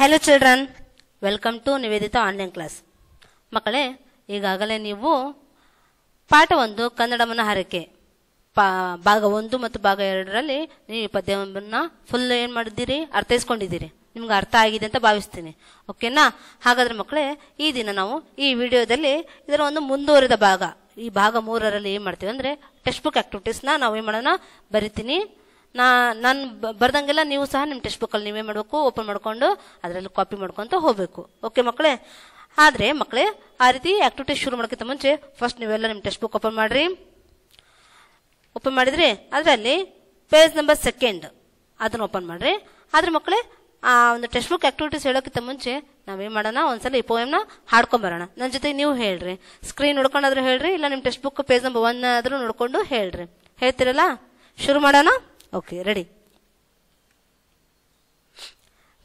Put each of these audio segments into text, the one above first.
hello children welcome to Nivedita online class ಮಕ್ಕಳೇ ಈಗಾಗಲೇ ನೀವು ಪಾಠ ಒಂದು ಕನ್ನಡವನ್ನು ಹರಕೆ ಪಾ ಭಾಗ ಒಂದು ಮತ್ತು ಭಾಗ ಎರಡರಲ್ಲಿ ನೀವು ಈ ಪದ್ಯವನ್ನು ಫುಲ್ ಏನು ಮಾಡಿದ್ದೀರಿ ಅರ್ಥೈಸ್ಕೊಂಡಿದ್ದೀರಿ ನಿಮ್ಗೆ ಅರ್ಥ ಆಗಿದೆ ಅಂತ ಭಾವಿಸ್ತೀನಿ ಓಕೆನಾ ಹಾಗಾದರೆ ಮಕ್ಕಳೇ ಈ ದಿನ ನಾವು ಈ ವಿಡಿಯೋದಲ್ಲಿ ಇದರ ಒಂದು ಮುಂದುವರಿದ ಭಾಗ ಈ ಭಾಗ ಮೂರರಲ್ಲಿ ಏನು ಮಾಡ್ತೀವಿ ಅಂದರೆ ಟೆಕ್ಸ್ಟ್ ಬುಕ್ ಆ್ಯಕ್ಟಿವಿಟೀಸ್ನ ನಾವು ಏನು ಮಾಡೋಣ ಬರಿತೀನಿ ನಾ ನಾನು ಬರ್ದಂಗೆಲ್ಲ ನೀವು ಸಹ ನಿಮ್ಮ ಟೆಕ್ಸ್ಟ್ ಬುಕ್ಕಲ್ಲಿ ನೀವೇ ಮಾಡಬೇಕು ಓಪನ್ ಮಾಡಿಕೊಂಡು ಅದರಲ್ಲಿ ಕಾಪಿ ಮಾಡ್ಕೊತ ಹೋಗಬೇಕು ಓಕೆ ಮಕ್ಕಳೇ ಆದರೆ ಮಕ್ಕಳೇ ಆ ರೀತಿ ಆಕ್ಟಿವಿಟಿ ಶುರು ಮಾಡೋಕ್ಕಿಂತ ಮುಂಚೆ ಫಸ್ಟ್ ನೀವೆಲ್ಲ ನಿಮ್ಮ ಟೆಕ್ಸ್ಟ್ ಬುಕ್ ಓಪನ್ ಮಾಡಿರಿ ಓಪನ್ ಮಾಡಿದ್ರಿ ಅದರಲ್ಲಿ ಪೇಜ್ ನಂಬರ್ ಸೆಕೆಂಡ್ ಅದನ್ನು ಓಪನ್ ಮಾಡಿರಿ ಆದರೆ ಮಕ್ಕಳೇ ಆ ಒಂದು ಟೆಕ್ಸ್ಟ್ ಬುಕ್ ಆಕ್ಟಿವಿಟೀಸ್ ಹೇಳೋಕ್ಕಿಂತ ಮುಂಚೆ ನಾವೇನು ಮಾಡೋಣ ಒಂದ್ಸಲ ಈ ಪೋಯಮ್ನ ಹಾಡ್ಕೊಂಬರೋಣ ನನ್ನ ಜೊತೆ ನೀವು ಹೇಳ್ರಿ ಸ್ಕ್ರೀನ್ ನೋಡ್ಕೊಂಡಾದ್ರೂ ಹೇಳ್ರಿ ಇಲ್ಲ ನಿಮ್ಮ text book page number one ಆದರೂ ನೋಡಿಕೊಂಡು ಹೇಳ್ರಿ ಹೇಳ್ತಿರಲ್ಲ ಶುರು ಮಾಡೋಣ ಓಕೆ ರೆಡಿ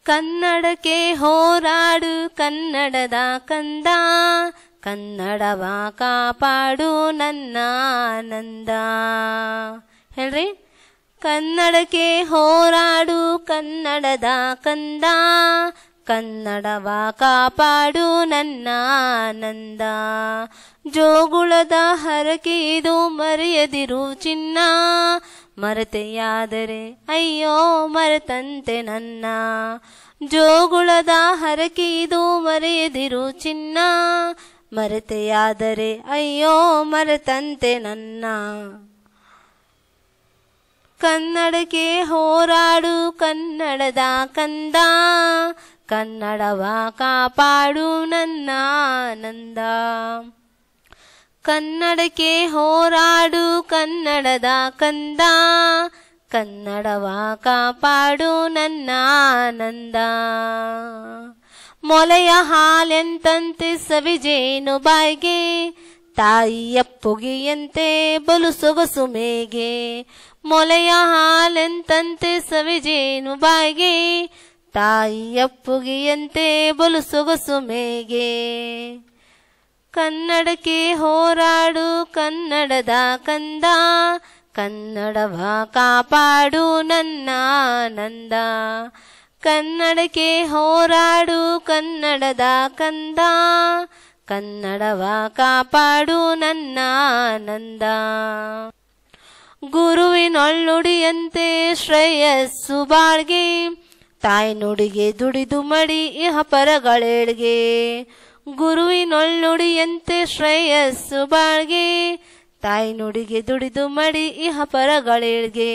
ಕನ್ನಡಕ್ಕೆ ಹೋರಾಡು ಕನ್ನಡದ ಕಂದ ಕನ್ನಡವ ಕಾಪಾಡು ನನ್ನ ಹೇಳ್ರಿ ಕನ್ನಡಕ್ಕೆ ಹೋರಾಡು ಕನ್ನಡದ ಕಂದ ಕನ್ನಡವ ಕಾಪಾಡು ನನ್ನ ಆನಂದ ಜೋಗುಳದ ಹರಕೆ ಇದು ಮರೆಯದಿರು ಚಿನ್ನ ಮರತೆಯಾದರೆ ಅಯ್ಯೋ ಮರತಂತೆ ನನ್ನ ಜೋಗುಳದ ಹರಕೆ ಇದು ಮರೆಯದಿರು ಚಿನ್ನ ಮರತೆಯಾದರೆ ಅಯ್ಯೋ ಮರತಂತೆ ನನ್ನ ಕನ್ನಡಕ್ಕೆ ಹೋರಾಡು ಕನ್ನಡದ ಕಂದ ಕನ್ನಡವ ಕಾಪಾಡು ನನ್ನ ಆನಂದ ಕನ್ನಡಕ್ಕೆ ಹೋರಾಡು ಕನ್ನಡದ ಕಂದ ಕನ್ನಡವ ಕಾಪಾಡು ನನ್ನ ಆನಂದ ಮೊಲೆಯ ಹಾಲೆಂತಂತೆ ಸವಿಜೇನು ಬಾಯಿಗೆ ತಾಯಿಯಪ್ಪುಗೆಯಂತೆ ಪುಗಿಯಂತೆ ಬಲು ಸೊಗಸು ಮೇಗೆ ಮೊಲೆಯ ಹಾಲೆಂತಂತೆ ಸವಿಜೇನು ಬಾಯಿಗೆ ತಾಯಿಯಪ್ಪುಗೆಯಂತೆ ಪುಗಿಯಂತೆ ಬಲು ಸೊಗಸು ಮೇಗೆ ಕನ್ನಡಕ್ಕೆ ಹೋರಾಡು ಕನ್ನಡದ ಕಂದ ಕನ್ನಡವ ಕಾಪಾಡು ನನ್ನ ನಂದ ಕನ್ನಡಕ್ಕೆ ಹೋರಾಡು ಕನ್ನಡದ ಕಂದ ಕನ್ನಡವ ಕಾಪಾಡು ನನ್ನ ನಂದ ಗುರುವಿನೊಳ್ಳುಡಿಯಂತೆ ಶ್ರೇಯಸ್ಸು ಬಾಳ್ಗೆ ತಾಯಿ ನುಡಿಗೆ ದುಡಿದು ಮಡಿ ಇಹ ಪರಗಳೇಳ್ಗೆ ಗುರುವಿನೊಳ್ನುಡಿಯಂತೆ ಶ್ರೇಯಸ್ಸು ಬಾಳ್ಗೆ ತಾಯಿ ನುಡಿಗೆ ದುಡಿದು ಮಡಿ ಇಹ ಪರಗಳಿಗೆ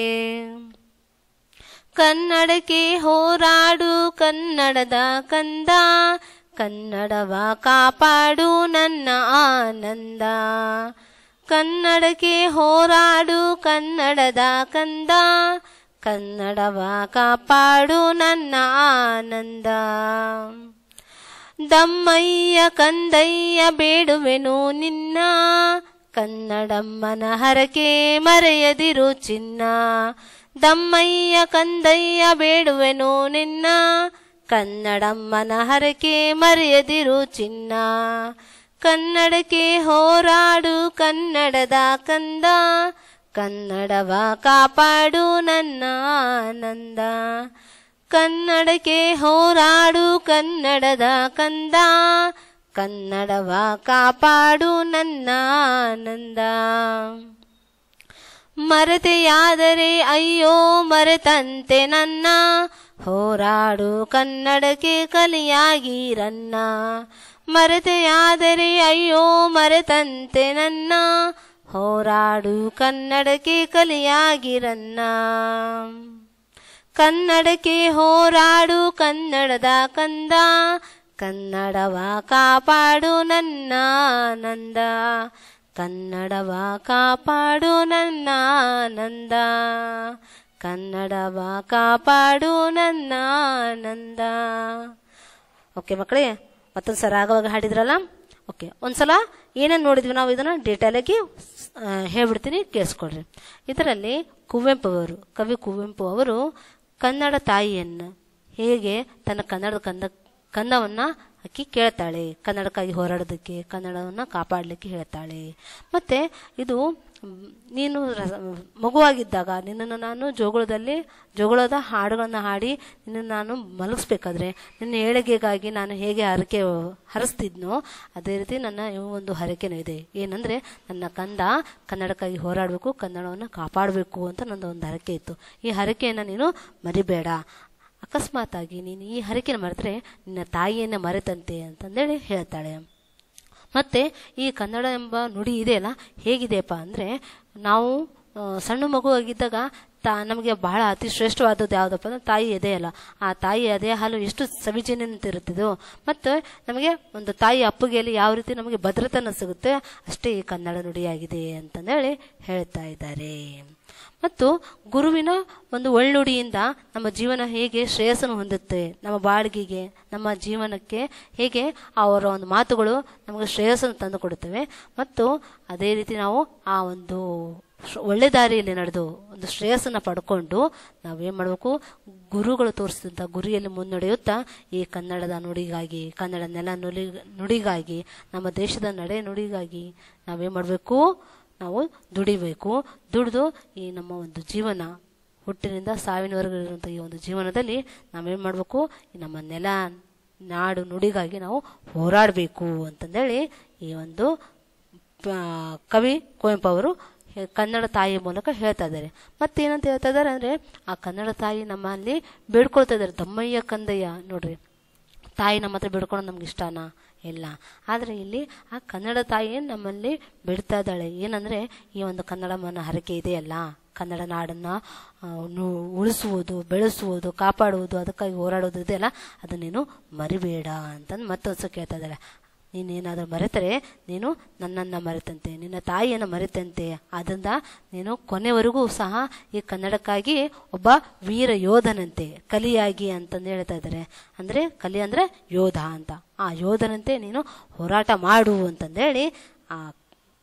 ಕನ್ನಡಕ್ಕೆ ಹೋರಾಡು ಕನ್ನಡದ ಕಂದ ಕನ್ನಡವ ಕಾಪಾಡು ನನ್ನ ಆನಂದ ಕನ್ನಡಕ್ಕೆ ಹೋರಾಡು ಕನ್ನಡದ ಕಂದ ಕನ್ನಡವ ಕಾಪಾಡು ನನ್ನ ಆನಂದ ದಮ್ಮಯ್ಯ ಕಂದಯ್ಯ ಬೇಡುವೆನು ನಿನ್ನ ಕನ್ನಡಮ್ಮನ ಹರಕೆ ಮರೆಯದಿರು ಚಿನ್ನ ದಮ್ಮಯ್ಯ ಕಂದಯ್ಯ ಬೇಡುವೆನು ನಿನ್ನ ಕನ್ನಡಮ್ಮನ ಹರಕೆ ಮರೆಯದಿರು ಚಿನ್ನ ಕನ್ನಡಕ್ಕೆ ಹೋರಾಡು ಕನ್ನಡದ ಕಂದ ಕನ್ನಡವ ಕಾಪಾಡು ನನ್ನ ಆನಂದ ಕನ್ನಡಕ್ಕೆ ಹೋರಾಡು ಕನ್ನಡದ ಕಂದ ಕನ್ನಡವ ಕಾಪಾಡು ನನ್ನ ಆನಂದ ಮರತೆಯಾದರೆ ಅಯ್ಯೋ ಮರೆತಂತೆ ನನ್ನ ಹೋರಾಡು ಕನ್ನಡಕ್ಕೆ ಕಲಿಯಾಗಿರನ್ನ ಮರೆತೆಯಾದರೆ ಅಯ್ಯೋ ಮರೆತಂತೆ ನನ್ನ ಹೋರಾಡು ಕನ್ನಡಕ್ಕೆ ಕಲಿಯಾಗಿರನ್ನ ಕನ್ನಡಕ್ಕೆ ಹೋರಾಡು ಕನ್ನಡದ ಕಂದ ಕನ್ನಡವ ಕಾಪಾಡು ನನ್ನ ನಂದ ಕನ್ನಡವ ಕಾಪಾಡು ನನ್ನ ನಂದ ಕನ್ನಡವ ಕಾಪಾಡು ನನ್ನ ನಂದ ಓಕೆ ಮಕ್ಕಳೇ ಮತ್ತೊಂದು ಸಲ ಆಗವಾಗ ಹಾಡಿದ್ರಲ್ಲ ಓಕೆ ಒಂದ್ಸಲ ಏನೇನು ನೋಡಿದ್ವಿ ನಾವು ಇದನ್ನ ಡೀಟೇಲ್ ಆಗಿ ಹೇಳ್ಬಿಡ್ತೀನಿ ಕೇಳಿಸ್ಕೊಡ್ರಿ ಇದರಲ್ಲಿ ಕುವೆಂಪು ಅವರು ಕವಿ ಕುವೆಂಪು ಅವರು ಕನ್ನಡ ತಾಯಿಯನ್ನು ಹೇಗೆ ತನ್ನ ಕನ್ನಡ ಕಂದ ಕನ್ನವನ್ನು ಅಕ್ಕಿ ಕೇಳ್ತಾಳೆ ಕನ್ನಡಕ್ಕಾಗಿ ಹೋರಾಡೋದಕ್ಕೆ ಕನ್ನಡವನ್ನ ಕಾಪಾಡಲಿಕ್ಕೆ ಹೇಳ್ತಾಳೆ ಮತ್ತೆ ಇದು ನೀನು ಮಗುವಾಗಿದ್ದಾಗ ನಿನ್ನನ್ನು ನಾನು ಜೋಗುಳದಲ್ಲಿ ಜೋಗುಳದ ಹಾಡುಗಳನ್ನು ಹಾಡಿ ನಿನ್ನನ್ನು ನಾನು ಮಲಗಿಸ್ಬೇಕಾದ್ರೆ ನಿನ್ನ ಏಳಿಗೆಗಾಗಿ ನಾನು ಹೇಗೆ ಹರಕೆ ಹರಿಸ್ತಿದ್ನೋ ಅದೇ ರೀತಿ ನನ್ನ ಒಂದು ಹರಕೆನೂ ಇದೆ ಏನಂದರೆ ನನ್ನ ಕಂದ ಕನ್ನಡಕ್ಕಾಗಿ ಹೋರಾಡಬೇಕು ಕನ್ನಡವನ್ನು ಕಾಪಾಡಬೇಕು ಅಂತ ನನ್ನ ಒಂದು ಹರಕೆ ಇತ್ತು ಈ ಹರಕೆಯನ್ನು ನೀನು ಮರಿಬೇಡ ಆಗಿ ನೀನು ಈ ಹರಕೆನ ಮರೆತರೆ ನಿನ್ನ ತಾಯಿಯನ್ನು ಮರೆತಂತೆ ಅಂತಂದೇಳಿ ಹೇಳ್ತಾಳೆ ಮತ್ತೆ ಈ ಕನ್ನಡ ಎಂಬ ನುಡಿ ಇದೆಯಲ್ಲ ಹೇಗಿದೆಯಪ್ಪ ಅಂದ್ರೆ ನಾವು ಸಣ್ಣ ಮಗು ಆಗಿದ್ದಾಗ ತಾ ನಮಗೆ ಬಹಳ ಅತಿ ಶ್ರೇಷ್ಠವಾದದ್ದು ಯಾವುದಪ್ಪ ಅಂದ್ರೆ ತಾಯಿ ಅಲ್ಲ ಆ ತಾಯಿ ಅದೇ ಹಾಲು ಎಷ್ಟು ಅಂತಿರುತ್ತಿದ್ದು ಮತ್ತು ನಮಗೆ ಒಂದು ತಾಯಿ ಅಪ್ಪುಗೆಯಲ್ಲಿ ಯಾವ ರೀತಿ ನಮಗೆ ಭದ್ರತನ ಸಿಗುತ್ತೆ ಅಷ್ಟೇ ಈ ಕನ್ನಡ ನುಡಿಯಾಗಿದೆ ಅಂತಂದೇಳಿ ಹೇಳ್ತಾ ಇದ್ದಾರೆ ಮತ್ತು ಗುರುವಿನ ಒಂದು ಒಳ್ಳುಡಿಯಿಂದ ನಮ್ಮ ಜೀವನ ಹೇಗೆ ಶ್ರೇಯಸ್ಸನ್ನು ಹೊಂದುತ್ತೆ ನಮ್ಮ ಬಾಳ್ಗೆಗೆ ನಮ್ಮ ಜೀವನಕ್ಕೆ ಹೇಗೆ ಅವರ ಒಂದು ಮಾತುಗಳು ನಮಗೆ ಶ್ರೇಯಸ್ಸನ್ನು ತಂದುಕೊಡುತ್ತವೆ ಮತ್ತು ಅದೇ ರೀತಿ ನಾವು ಆ ಒಂದು ಒಳ್ಳೆ ದಾರಿಯಲ್ಲಿ ನಡೆದು ಒಂದು ಶ್ರೇಯಸ್ಸನ್ನು ಪಡ್ಕೊಂಡು ನಾವೇನು ಮಾಡಬೇಕು ಗುರುಗಳು ತೋರಿಸಿದಂಥ ಗುರಿಯಲ್ಲಿ ಮುನ್ನಡೆಯುತ್ತಾ ಈ ಕನ್ನಡದ ನುಡಿಗಾಗಿ ಕನ್ನಡ ನೆಲ ನುಡಿ ನುಡಿಗಾಗಿ ನಮ್ಮ ದೇಶದ ನಡೆ ನುಡಿಗಾಗಿ ನಾವೇನು ಮಾಡಬೇಕು ನಾವು ದುಡಿಬೇಕು ದುಡಿದು ಈ ನಮ್ಮ ಒಂದು ಜೀವನ ಹುಟ್ಟಿನಿಂದ ಸಾವಿನವರೆಗೂ ಇರುವಂಥ ಈ ಒಂದು ಜೀವನದಲ್ಲಿ ನಾವೇನು ಮಾಡಬೇಕು ನಮ್ಮ ನೆಲ ನಾಡು ನುಡಿಗಾಗಿ ನಾವು ಹೋರಾಡಬೇಕು ಅಂತಂದೇಳಿ ಈ ಒಂದು ಕವಿ ಕುವೆಂಪು ಅವರು ಕನ್ನಡ ತಾಯಿ ಮೂಲಕ ಹೇಳ್ತಾ ಇದ್ದಾರೆ ಮತ್ತೇನಂತ ಹೇಳ್ತಾ ಇದ್ದಾರೆ ಅಂದರೆ ಆ ಕನ್ನಡ ತಾಯಿ ನಮ್ಮಲ್ಲಿ ಬೇಡ್ಕೊಳ್ತಾ ಇದ್ದಾರೆ ದಮ್ಮಯ್ಯ ಕಂದಯ್ಯ ನೋಡ್ರಿ ತಾಯಿ ನಮ್ಮ ಹತ್ರ ಬೇಡ್ಕೊಳ್ಳೋದು ನಮ್ಗೆ ಇಷ್ಟನಾ ಇಲ್ಲ ಆದರೆ ಇಲ್ಲಿ ಆ ಕನ್ನಡ ತಾಯಿ ನಮ್ಮಲ್ಲಿ ಬಿಡ್ತಾ ಇದ್ದಾಳೆ ಏನಂದರೆ ಈ ಒಂದು ಕನ್ನಡ ಮನ ಹರಕೆ ಇದೆಯಲ್ಲ ಕನ್ನಡ ನಾಡನ್ನು ಉಳಿಸುವುದು ಬೆಳೆಸುವುದು ಕಾಪಾಡುವುದು ಅದಕ್ಕಾಗಿ ಹೋರಾಡೋದು ಇದೆಯಲ್ಲ ಅದನ್ನೇನು ಮರಿಬೇಡ ಅಂತಂದು ಮತ್ತೊಂದು ಕೇಳ್ತಾ ಇದ್ದಾಳೆ ನೀನೇನಾದರೂ ಮರೆತರೆ ನೀನು ನನ್ನನ್ನು ಮರೆತಂತೆ ನಿನ್ನ ತಾಯಿಯನ್ನು ಮರೆತಂತೆ ಆದ್ದರಿಂದ ನೀನು ಕೊನೆವರೆಗೂ ಸಹ ಈ ಕನ್ನಡಕ್ಕಾಗಿ ಒಬ್ಬ ವೀರ ಯೋಧನಂತೆ ಕಲಿಯಾಗಿ ಅಂತಂದು ಹೇಳ್ತಾ ಇದ್ದಾರೆ ಅಂದರೆ ಕಲಿ ಅಂದರೆ ಯೋಧ ಅಂತ ಆ ಯೋಧನಂತೆ ನೀನು ಹೋರಾಟ ಮಾಡು ಅಂತಂದೇಳಿ ಆ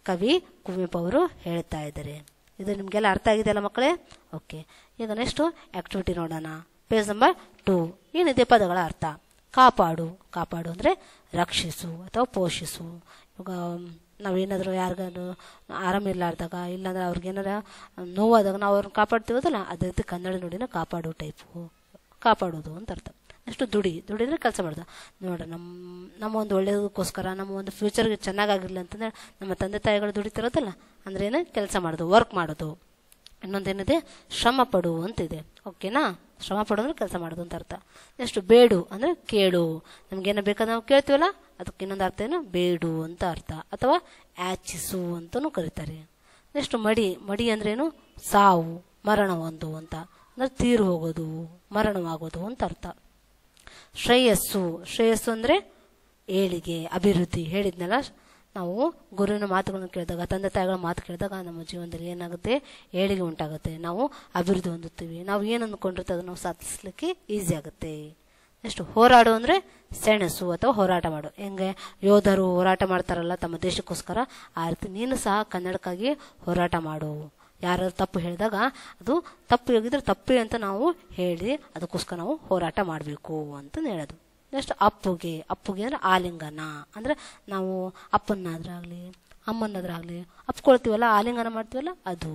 ಕವಿ ಕುವೆಂಪು ಅವರು ಹೇಳ್ತಾ ಇದ್ದಾರೆ ಇದು ನಿಮಗೆಲ್ಲ ಅರ್ಥ ಆಗಿದೆಯಲ್ಲ ಮಕ್ಕಳೇ ಓಕೆ ಈಗ ನೆಕ್ಸ್ಟು ಆ್ಯಕ್ಟಿವಿಟಿ ನೋಡೋಣ ಪೇಜ್ ನಂಬರ್ ಟೂ ಏನಿದೆ ಪದಗಳ ಅರ್ಥ ಕಾಪಾಡು ಕಾಪಾಡು ಅಂದರೆ ರಕ್ಷಿಸು ಅಥವಾ ಪೋಷಿಸು ಇವಾಗ ನಾವೇನಾದರೂ ಯಾರಿಗಾದ್ರು ಆರಾಮಿರ್ಲಾರ್ದಾಗ ಇಲ್ಲಾಂದ್ರೆ ಅವ್ರಿಗೇನಾರ ನೋವಾದಾಗ ನಾವು ಅವ್ರನ್ನ ಕಾಪಾಡ್ತೀವಲ್ಲ ಅದೇ ರೀತಿ ಕನ್ನಡ ನುಡಿನ ಕಾಪಾಡೋ ಟೈಪು ಕಾಪಾಡೋದು ಅಂತ ಅರ್ಥ ನೆಕ್ಸ್ಟ್ ದುಡಿ ದುಡಿದ್ರೆ ಕೆಲಸ ಮಾಡ್ದೆ ನೋಡ್ರಿ ನಮ್ಮ ನಮ್ಮ ಒಂದು ಒಳ್ಳೆಯದಕ್ಕೋಸ್ಕರ ನಮ್ಮ ಒಂದು ಫ್ಯೂಚರ್ಗೆ ಚೆನ್ನಾಗಾಗಿರಲಿ ಅಂತಂದ್ರೆ ನಮ್ಮ ತಂದೆ ತಾಯಿಗಳು ದುಡಿತಿರೋದಲ್ಲ ಅಂದ್ರೆ ಏನು ಕೆಲಸ ಮಾಡೋದು ವರ್ಕ್ ಮಾಡೋದು ಇನ್ನೊಂದೇನಿದೆ ಶ್ರಮ ಪಡು ಅಂತಿದೆ ಓಕೆನಾ ಶ್ರಮ ಪಡೋದ್ರೆ ಕೆಲಸ ಮಾಡೋದು ಅಂತ ಅರ್ಥ ನೆಕ್ಸ್ಟ್ ಬೇಡು ಅಂದರೆ ಕೇಳು ನಮಗೇನೋ ಬೇಕಾದ ನಾವು ಕೇಳ್ತೀವಲ್ಲ ಅದಕ್ಕೆ ಇನ್ನೊಂದು ಅರ್ಥ ಏನು ಬೇಡು ಅಂತ ಅರ್ಥ ಅಥವಾ ಆಚಿಸು ಅಂತಲೂ ಕರೀತಾರೆ ನೆಕ್ಸ್ಟ್ ಮಡಿ ಮಡಿ ಏನು ಸಾವು ಮರಣ ಒಂದು ಅಂತ ಅಂದರೆ ತೀರು ಹೋಗೋದು ಮರಣವಾಗೋದು ಅಂತ ಅರ್ಥ ಶ್ರೇಯಸ್ಸು ಶ್ರೇಯಸ್ಸು ಅಂದರೆ ಏಳಿಗೆ ಅಭಿವೃದ್ಧಿ ಹೇಳಿದ್ನಲ್ಲ ನಾವು ಗುರುವಿನ ಮಾತುಗಳನ್ನು ಕೇಳಿದಾಗ ತಂದೆ ತಾಯಿಗಳ ಮಾತು ಕೇಳಿದಾಗ ನಮ್ಮ ಜೀವನದಲ್ಲಿ ಏನಾಗುತ್ತೆ ಏಳಿಗೆ ಉಂಟಾಗುತ್ತೆ ನಾವು ಅಭಿವೃದ್ಧಿ ಹೊಂದುತ್ತೀವಿ ನಾವು ಏನು ಅಂದ್ಕೊಂಡಿರ್ತೇವೆ ನಾವು ಸಾಧಿಸ್ಲಿಕ್ಕೆ ಈಸಿ ಆಗುತ್ತೆ ನೆಕ್ಸ್ಟ್ ಹೋರಾಡು ಅಂದರೆ ಸೆಣಸು ಅಥವಾ ಹೋರಾಟ ಮಾಡು ಹೆಂಗೆ ಯೋಧರು ಹೋರಾಟ ಮಾಡ್ತಾರಲ್ಲ ತಮ್ಮ ದೇಶಕ್ಕೋಸ್ಕರ ಆ ರೀತಿ ನೀನು ಸಹ ಕನ್ನಡಕ್ಕಾಗಿ ಹೋರಾಟ ಮಾಡು ಯಾರು ತಪ್ಪು ಹೇಳಿದಾಗ ಅದು ತಪ್ಪು ಹೇಳಿದ್ರೆ ತಪ್ಪಿ ಅಂತ ನಾವು ಹೇಳಿ ಅದಕ್ಕೋಸ್ಕರ ನಾವು ಹೋರಾಟ ಮಾಡಬೇಕು ಅಂತ ಹೇಳೋದು ನೆಕ್ಸ್ಟ್ ಅಪ್ಪುಗೆ ಅಪ್ಪುಗೆ ಅಂದ್ರೆ ಆಲಿಂಗನ ಅಂದ್ರೆ ನಾವು ಅಪ್ಪನಾದ್ರಾಗಲಿ ಅಮ್ಮನ್ನಾದ್ರಾಗ್ಲಿ ಅಪ್ಕೊಳ್ತೀವಲ್ಲ ಆಲಿಂಗನ ಮಾಡ್ತೀವಲ್ಲ ಅದು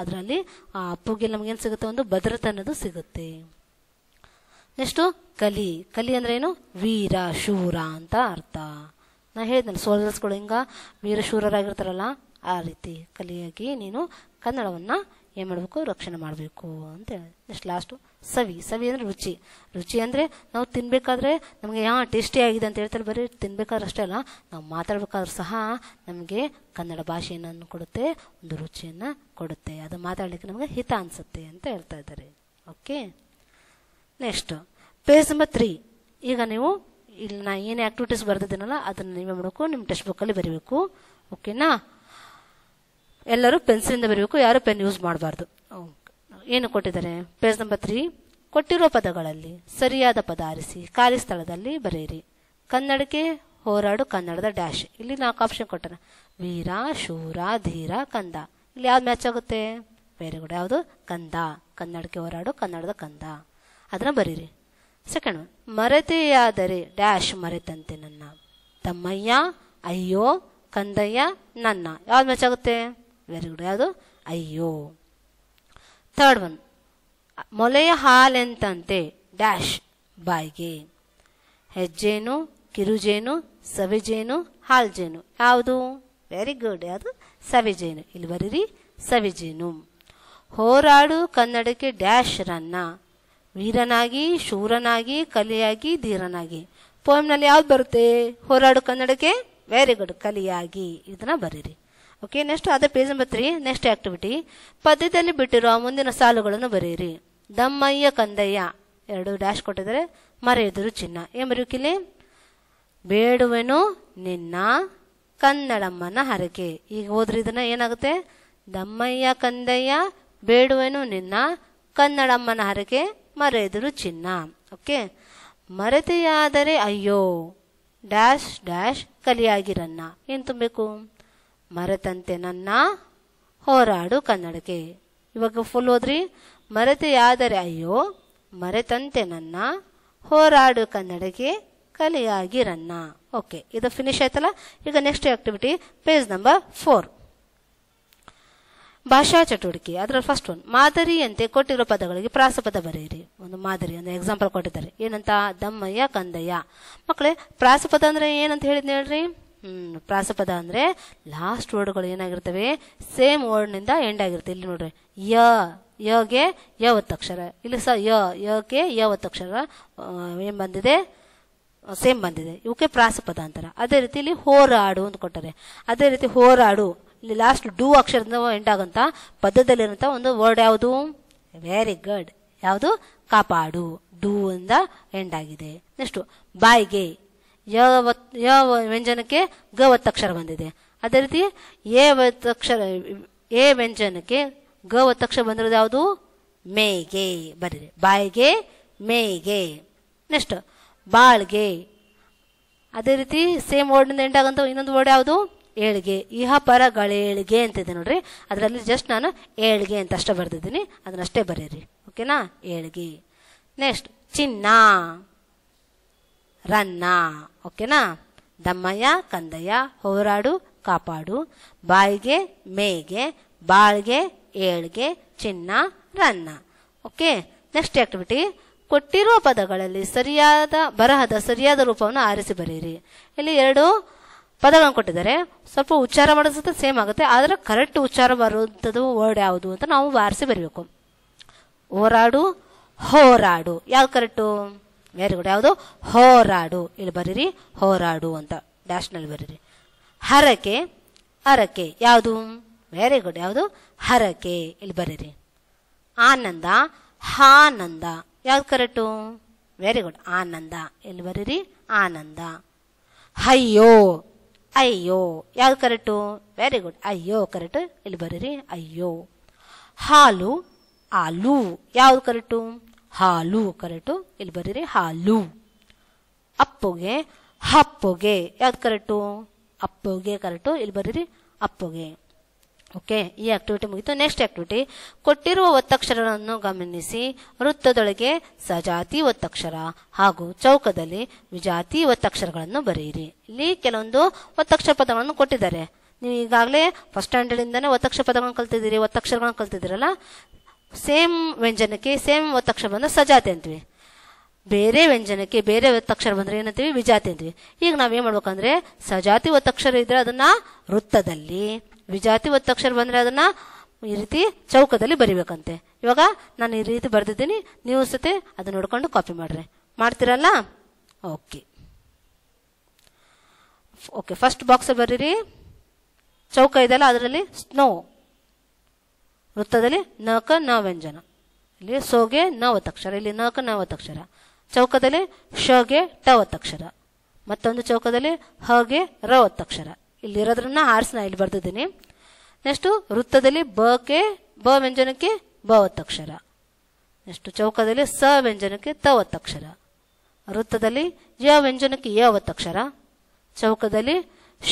ಅದರಲ್ಲಿ ಆ ಅಪ್ಪುಗೆ ನಮಗೇನು ಸಿಗುತ್ತೆ ಒಂದು ಭದ್ರತೆ ಅನ್ನೋದು ಸಿಗುತ್ತೆ ನೆಕ್ಸ್ಟು ಕಲಿ ಕಲಿ ಅಂದ್ರೆ ಏನು ವೀರ ಶೂರ ಅಂತ ಅರ್ಥ ನಾ ಹೇಳಿದ್ನಲ್ಲ ಸೋಲ್ಜರ್ಸ್ಗಳು ಹಿಂಗ ವೀರ ಶೂರರಾಗಿರ್ತಾರಲ್ಲ ಆ ರೀತಿ ಕಲಿಯಾಗಿ ನೀನು ಕನ್ನಡವನ್ನು ಏನು ಮಾಡಬೇಕು ರಕ್ಷಣೆ ಮಾಡಬೇಕು ಅಂತ ಹೇಳಿ ನೆಕ್ಸ್ಟ್ ಲಾಸ್ಟು ಸವಿ ಸವಿ ಅಂದರೆ ರುಚಿ ರುಚಿ ಅಂದರೆ ನಾವು ತಿನ್ಬೇಕಾದ್ರೆ ನಮಗೆ ಯಾ ಟೇಸ್ಟಿ ಆಗಿದೆ ಅಂತ ಹೇಳ್ತಾರೆ ಬರೀ ತಿನ್ಬೇಕಾದ್ರೆ ಅಷ್ಟೇ ಅಲ್ಲ ನಾವು ಮಾತಾಡ್ಬೇಕಾದ್ರೂ ಸಹ ನಮಗೆ ಕನ್ನಡ ಭಾಷೆಯನ್ನು ಕೊಡುತ್ತೆ ಒಂದು ರುಚಿಯನ್ನು ಕೊಡುತ್ತೆ ಅದು ಮಾತಾಡಲಿಕ್ಕೆ ನಮಗೆ ಹಿತ ಅನಿಸುತ್ತೆ ಅಂತ ಹೇಳ್ತಾ ಇದ್ದಾರೆ okay next page number three ಈಗ ನೀವು ಇಲ್ಲಿ ನಾ ಏನೇ ಆಕ್ಟಿವಿಟೀಸ್ ಬರೆದಿದ್ದೀನಲ್ಲ ಅದನ್ನು ನೀವೇ ಮಾಡಬೇಕು ನಿಮ್ಮ ಟೆಕ್ಸ್ಟ್ ಬುಕ್ಕಲ್ಲಿ ಬರೀಬೇಕು ಓಕೆನಾ ಎಲ್ಲರೂ ಪೆನ್ಸಿಲಿಂದ ಬರೀಬೇಕು ಯಾರು ಪೆನ್ ಯೂಸ್ ಮಾಡಬಾರ್ದು ಏನು ಕೊಟ್ಟಿದ್ದಾರೆ ಪೇಜ್ ನಂಬರ್ ತ್ರೀ ಕೊಟ್ಟಿರೋ ಪದಗಳಲ್ಲಿ ಸರಿಯಾದ ಪದ ಆರಿಸಿ ಖಾಲಿ ಸ್ಥಳದಲ್ಲಿ ಬರೆಯಿರಿ ಕನ್ನಡಕ್ಕೆ ಹೋರಾಡು ಕನ್ನಡದ ಡ್ಯಾಶ್ ಇಲ್ಲಿ ನಾಲ್ಕು ಆಪ್ಷನ್ ಕೊಟ್ಟರೆ ವೀರ ಶೂರ ಧೀರ ಕಂದ ಇಲ್ಲಿ ಯಾವ್ದು ಮ್ಯಾಚ್ ಆಗುತ್ತೆ ವೆರಿ ಗುಡ್ ಯಾವುದು ಕಂದ ಕನ್ನಡಕ್ಕೆ ಹೋರಾಡು ಕನ್ನಡದ ಕಂದ ಅದನ್ನ ಬರೀರಿ ಸೆಕೆಂಡ್ ಮರೆತೆಯಾದರೆ ಡ್ಯಾಶ್ ಮರೆತಂತೆ ನನ್ನ ತಮ್ಮಯ್ಯ ಅಯ್ಯೋ ಕಂದಯ್ಯ ನನ್ನ ಯಾವ್ದು ಮ್ಯಾಚ್ ಆಗುತ್ತೆ ವೆರಿ ಗುಡ್ ಯಾವುದು ಅಯ್ಯೋ ಥರ್ಡ್ ಒನ್ ಮೊಲೆಯ ಹಾಲೆಂತಂತೆ ಡ್ಯಾಶ್ ಬಾಯಿಗೆ ಹೆಜ್ಜೇನು ಕಿರುಜೇನು ಸವಿಜೇನು ಹಾಲ್ಜೇನು ಯಾವುದು ವೆರಿ ಗುಡ್ ಯಾವುದು ಸವಿಜೇನು ಇಲ್ಲಿ ಬರೀರಿ ಸವಿಜೇನು ಹೋರಾಡು ಕನ್ನಡಕ್ಕೆ ಡ್ಯಾಶ್ ರನ್ನ ವೀರನಾಗಿ ಶೂರನಾಗಿ ಕಲಿಯಾಗಿ ಧೀರನಾಗಿ ಪೋಮ್ನಲ್ಲಿ ಯಾವ್ದು ಬರುತ್ತೆ ಹೋರಾಡು ಕನ್ನಡಕ್ಕೆ ವೆರಿ ಗುಡ್ ಕಲಿಯಾಗಿ ಇದನ್ನ ಬರೀರಿ ಓಕೆ ನೆಕ್ಸ್ಟ್ ಅದೇ page number three next activity ಪದ್ಯದಲ್ಲಿ ಬಿಟ್ಟಿರುವ ಮುಂದಿನ ಸಾಲುಗಳನ್ನು ಬರೆಯಿರಿ ದಮ್ಮಯ್ಯ ಕಂದಯ್ಯ ಎರಡು ಡ್ಯಾಶ್ ಕೊಟ್ಟಿದ್ದಾರೆ ಎದುರು ಚಿನ್ನ ಏನ್ ಬರೆಯೋಕಿಲ್ಲಿ ಬೇಡುವೆನು ನಿನ್ನ ಕನ್ನಡಮ್ಮನ ಹರಕೆ ಈಗ ಹೋದ್ರೆ ಇದನ್ನ ಏನಾಗುತ್ತೆ ದಮ್ಮಯ್ಯ ಕಂದಯ್ಯ ಬೇಡುವೆನು ನಿನ್ನ ಕನ್ನಡಮ್ಮನ ಹರಕೆ ಎದುರು ಚಿನ್ನ ಓಕೆ ಮರೆತೆಯಾದರೆ ಅಯ್ಯೋ ಡ್ಯಾಶ್ ಡ್ಯಾಶ್ ಕಲಿಯಾಗಿರನ್ನ ಏನ್ ತುಂಬಬೇಕು ಮರೆತಂತೆ ನನ್ನ ಹೋರಾಡು ಕನ್ನಡಕ್ಕೆ ಇವಾಗ ಫುಲ್ ಹೋದ್ರಿ ಮರೆತೆಯಾದರೆ ಅಯ್ಯೋ ಮರೆತಂತೆ ನನ್ನ ಹೋರಾಡು ಕನ್ನಡಕ್ಕೆ ಕಲಿಯಾಗಿರನ್ನ ಓಕೆ ಇದು ಫಿನಿಶ್ ಆಯ್ತಲ್ಲ ಈಗ next activity page number four ಭಾಷಾ ಚಟುವಟಿಕೆ ಅದರ ಫಸ್ಟ್ ಒನ್ ಮಾದರಿಯಂತೆ ಕೊಟ್ಟಿರೋ ಪದಗಳಿಗೆ ಪ್ರಾಸಪದ ಬರೆಯಿರಿ ಒಂದು ಮಾದರಿ ಒಂದು ಎಕ್ಸಾಂಪಲ್ ಕೊಟ್ಟಿದ್ದಾರೆ ಏನಂತ ದಮ್ಮಯ್ಯ ಕಂದಯ್ಯ ಮಕ್ಕಳೇ ಪ್ರಾಸಪದ ಅಂದ್ರೆ ಏನಂತ ಹೇಳಿದ್ನ ಹೇಳ್ರಿ ಪ್ರಾಸಪದ ಅಂದ್ರೆ ಲಾಸ್ಟ್ ವರ್ಡ್ಗಳು ಏನಾಗಿರ್ತವೆ ಸೇಮ್ ವರ್ಡ್ ನಿಂದ ಎಂಡ್ ಆಗಿರುತ್ತೆ ಇಲ್ಲಿ ನೋಡ್ರಿ ಯ ಯಗೆ ಯ ಒತ್ತಕ್ಷರ ಇಲ್ಲಿ ಸಹ ಯ ಯಗೆ ಯ ಒತ್ತಕ್ಷರ ಏನ್ ಬಂದಿದೆ ಸೇಮ್ ಬಂದಿದೆ ಇವಕ್ಕೆ ಪ್ರಾಸಪದ ಅಂತಾರೆ ಅದೇ ರೀತಿ ಇಲ್ಲಿ ಹೋರಾಡು ಅಂತ ಕೊಟ್ಟರೆ ಅದೇ ರೀತಿ ಹೋರಾಡು ಇಲ್ಲಿ ಲಾಸ್ಟ್ ಡೂ ಅಕ್ಷರದಿಂದ ಎಂಡ್ ಆಗಂತ ಪದದಲ್ಲಿರುವಂತ ಒಂದು ವರ್ಡ್ ಯಾವುದು ವೆರಿ ಗುಡ್ ಯಾವುದು ಕಾಪಾಡು ಡೂ ಇಂದ ಎಂಡ್ ಆಗಿದೆ ನೆಕ್ಸ್ಟ್ ಬಾಯ್ಗೆ ಯಾವ ಯಾವ ವ್ಯಂಜನಕ್ಕೆ ಗ ಒತ್ತಕ್ಷರ ಬಂದಿದೆ ಅದೇ ರೀತಿ ಎ ಒತ್ತಕ್ಷರ ಎ ವ್ಯಂಜನಕ್ಕೆ ಗ ಒತ್ತಕ್ಷರ ಬಂದಿರೋದು ಯಾವುದು ಮೇಗೆ ಬರೀರಿ ಬಾಯಿಗೆ ಮೇಗೆ ನೆಕ್ಸ್ಟ್ ಬಾಳ್ಗೆ ಅದೇ ರೀತಿ ಸೇಮ್ ವರ್ಡ್ನಿಂದ ಎಂಟಾಗಂತ ಇನ್ನೊಂದು ವರ್ಡ್ ಯಾವುದು ಏಳ್ಗೆ ಇಹ ಪರ ಗಳೇಳಿಗೆ ಅಂತಿದೆ ನೋಡ್ರಿ ಅದರಲ್ಲಿ ಜಸ್ಟ್ ನಾನು ಏಳ್ಗೆ ಅಂತ ಅಷ್ಟೇ ಬರೆದಿದ್ದೀನಿ ಅದನ್ನಷ್ಟೇ ಬರೀರಿ ಓಕೆನಾ ಏಳ್ಗೆ ನೆಕ್ಸ್ಟ್ ಚಿನ್ನ ರನ್ನ ಓಕೆನಾ ದಮ್ಮಯ್ಯ ಕಂದಯ್ಯ ಹೋರಾಡು ಕಾಪಾಡು ಬಾಯಿಗೆ ಮೇಗೆ ಬಾಳ್ಗೆ ಏಳ್ಗೆ ಚಿನ್ನ ರನ್ನ ಓಕೆ ನೆಕ್ಸ್ಟ್ ಆಕ್ಟಿವಿಟಿ ಕೊಟ್ಟಿರುವ ಪದಗಳಲ್ಲಿ ಸರಿಯಾದ ಬರಹದ ಸರಿಯಾದ ರೂಪವನ್ನು ಆರಿಸಿ ಬರೀರಿ ಇಲ್ಲಿ ಎರಡು ಪದಗಳನ್ನು ಕೊಟ್ಟಿದ್ದಾರೆ ಸ್ವಲ್ಪ ಉಚ್ಚಾರ ಮಾಡಿಸುತ್ತೆ ಸೇಮ್ ಆಗುತ್ತೆ ಆದರೆ ಕರೆಕ್ಟ್ ಉಚ್ಚಾರ ಬರುವಂಥದ್ದು ವರ್ಡ್ ಯಾವುದು ಅಂತ ನಾವು ಆರಿಸಿ ಬರೀಬೇಕು ಹೋರಾಡು ಹೋರಾಡು ಯಾವ ಕರೆಕ್ಟು ವೆರಿ ಗುಡ್ ಯಾವುದು ಹೋರಾಡು ಇಲ್ಲಿ ಬರೀರಿ ಹೋರಾಡು ಅಂತ ಡ್ಯಾಶ್ನಲ್ಲಿ ಬರೀರಿ ಹರಕೆ ಹರಕೆ ಯಾವುದು ವೆರಿ ಗುಡ್ ಯಾವುದು ಹರಕೆ ಇಲ್ಲಿ ಬರೀರಿ ಆನಂದ ಹಾನಂದ ಯಾವ್ದು ಕರೆಕ್ಟು ವೆರಿ ಗುಡ್ ಆನಂದ ಇಲ್ಲಿ ಬರೀರಿ ಆನಂದ ಅಯ್ಯೋ ಅಯ್ಯೋ ಯಾವ್ದು ಕರೆಕ್ಟು ವೆರಿ ಗುಡ್ ಅಯ್ಯೋ ಕರೆಕ್ಟ್ ಇಲ್ಲಿ ಬರೀರಿ ಅಯ್ಯೋ ಹಾಲು ಆಲು ಯಾವ್ದು ಕರೆಕ್ಟು ಹಾಲು ಕರೆಕ್ಟು ಇಲ್ಲಿ ಬರೀರಿ ಹಾಲು ಅಪ್ಪುಗೆ ಹಪ್ಪುಗೆ ಯಾವ್ದು ಕರೆಕ್ಟು ಅಪ್ಪುಗೆ ಕರೆಕ್ಟು ಇಲ್ಲಿ ಬರೀರಿ ಅಪ್ಪುಗೆ ಓಕೆ ಈ ಆಕ್ಟಿವಿಟಿ ಮುಗಿತು ನೆಕ್ಸ್ಟ್ ಆಕ್ಟಿವಿಟಿ ಕೊಟ್ಟಿರುವ ಒತ್ತಕ್ಷರಗಳನ್ನು ಗಮನಿಸಿ ವೃತ್ತದೊಳಗೆ ಸಜಾತಿ ಒತ್ತಕ್ಷರ ಹಾಗೂ ಚೌಕದಲ್ಲಿ ವಿಜಾತಿ ಒತ್ತಕ್ಷರಗಳನ್ನು ಬರೆಯಿರಿ ಇಲ್ಲಿ ಕೆಲವೊಂದು ಒತ್ತಕ್ಷರ ಪದಗಳನ್ನು ಕೊಟ್ಟಿದ್ದಾರೆ ನೀವು ಈಗಾಗಲೇ ಫಸ್ಟ್ ಸ್ಟ್ಯಾಂಡರ್ಡ್ ಇಂದಾನೆ ಒತ್ತಕ್ಷರ ಪದಗಳನ್ನು ಕಲ್ತಿದ್ದೀರಿ ಒತ್ತಕ್ಷರಗಳನ್ನು ಕಲ್ತಿದ್ದೀರಲ್ಲ ಸೇಮ್ ವ್ಯಂಜನಕ್ಕೆ ಸೇಮ್ ಒತ್ತಕ್ಷರ ಬಂದ್ರೆ ಸಜಾತಿ ಅಂತೀವಿ ಬೇರೆ ವ್ಯಂಜನಕ್ಕೆ ಬೇರೆ ಒತ್ತಕ್ಷರ ಬಂದ್ರೆ ಏನಂತೀವಿ ವಿಜಾತಿ ಅಂತೀವಿ ಈಗ ನಾವೇನ್ ಮಾಡ್ಬೇಕಂದ್ರೆ ಸಜಾತಿ ಒತ್ತಕ್ಷರ ಇದ್ರೆ ಅದನ್ನ ವೃತ್ತದಲ್ಲಿ ವಿಜಾತಿ ಒತ್ತಕ್ಷರ ಬಂದ್ರೆ ಅದನ್ನ ಈ ರೀತಿ ಚೌಕದಲ್ಲಿ ಬರಿಬೇಕಂತೆ ಇವಾಗ ನಾನು ಈ ರೀತಿ ಬರೆದಿದ್ದೀನಿ ನೀವು ಸತಿ ಅದನ್ನ ನೋಡ್ಕೊಂಡು ಕಾಪಿ ಮಾಡ್ರಿ ಮಾಡ್ತೀರಲ್ಲ ಓಕೆ ಓಕೆ ಫಸ್ಟ್ ಬಾಕ್ಸ್ ಬರೀರಿ ಚೌಕ ಇದೆಯಲ್ಲ ಅದರಲ್ಲಿ ಸ್ನೋ ವೃತ್ತದಲ್ಲಿ ನಕ ನ ವ್ಯಂಜನ ಇಲ್ಲಿ ಸೋಗೆ ನವತಕ್ಷರ ಇಲ್ಲಿ ನಕ ಕ ಚೌಕದಲ್ಲಿ ಶಗೆ ಟ ಅಕ್ಷರ ಮತ್ತೊಂದು ಚೌಕದಲ್ಲಿ ಹಗೆ ರವತ್ತಕ್ಷರ ಒತ್ತಕ್ಷರ ಇಲ್ಲಿ ಇರೋದ್ರನ್ನ ನಾ ಇಲ್ಲಿ ಬರ್ದಿದ್ದೀನಿ ನೆಕ್ಸ್ಟ್ ವೃತ್ತದಲ್ಲಿ ಬಕೆ ಬ ವ್ಯಂಜನಕ್ಕೆ ಬವತ್ತಕ್ಷರ ನೆಕ್ಸ್ಟು ನೆಕ್ಸ್ಟ್ ಚೌಕದಲ್ಲಿ ಸ ವ್ಯಂಜನಕ್ಕೆ ತವತ್ತಕ್ಷರ ವೃತ್ತದಲ್ಲಿ ಯ ವ್ಯಂಜನಕ್ಕೆ ಯ ಚೌಕದಲ್ಲಿ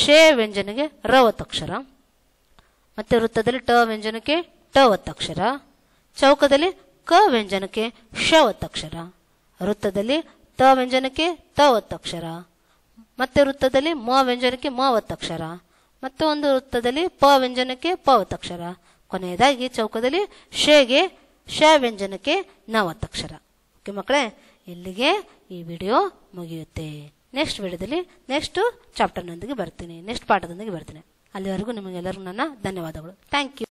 ಶೇ ವ್ಯಂಜನಿಗೆ ರವತ್ತಕ್ಷರ ಅಕ್ಷರ ಮತ್ತೆ ವೃತ್ತದಲ್ಲಿ ಟ ವ್ಯಂಜನಕ್ಕೆ ಟ ಒತ್ತಕ್ಷರ ಚೌಕದಲ್ಲಿ ಕ ವ್ಯಂಜನಕ್ಕೆ ಶ ಒತ್ತಕ್ಷರ ವೃತ್ತದಲ್ಲಿ ತ ವ್ಯಂಜನಕ್ಕೆ ತ ಒತ್ತಕ್ಷರ ಮತ್ತೆ ವೃತ್ತದಲ್ಲಿ ಮ ವ್ಯಂಜನಕ್ಕೆ ಮ ಒತ್ತಕ್ಷರ ಮತ್ತೆ ಒಂದು ವೃತ್ತದಲ್ಲಿ ಪ ವ್ಯಂಜನಕ್ಕೆ ಪ ಒತ್ತಕ್ಷರ ಕೊನೆಯದಾಗಿ ಚೌಕದಲ್ಲಿ ಶೇಗೆ ಶ ವ್ಯಂಜನಕ್ಕೆ ನ ಒತ್ತಕ್ಷರ ಓಕೆ ಮಕ್ಕಳೇ ಇಲ್ಲಿಗೆ ಈ ವಿಡಿಯೋ ಮುಗಿಯುತ್ತೆ ನೆಕ್ಸ್ಟ್ ವಿಡಿಯೋದಲ್ಲಿ ನೆಕ್ಸ್ಟ್ ಚಾಪ್ಟರ್ನೊಂದಿಗೆ ಬರ್ತೀನಿ ನೆಕ್ಸ್ಟ್ ಪಾಠದೊಂದಿಗೆ ಬರ್ತೀನಿ ಅಲ್ಲಿವರೆಗೂ ನಿಮಗೆಲ್ಲರಿಗೂ ನನ್ನ ಧನ್ಯವಾದಗಳು ಥ್ಯಾಂಕ್ ಯು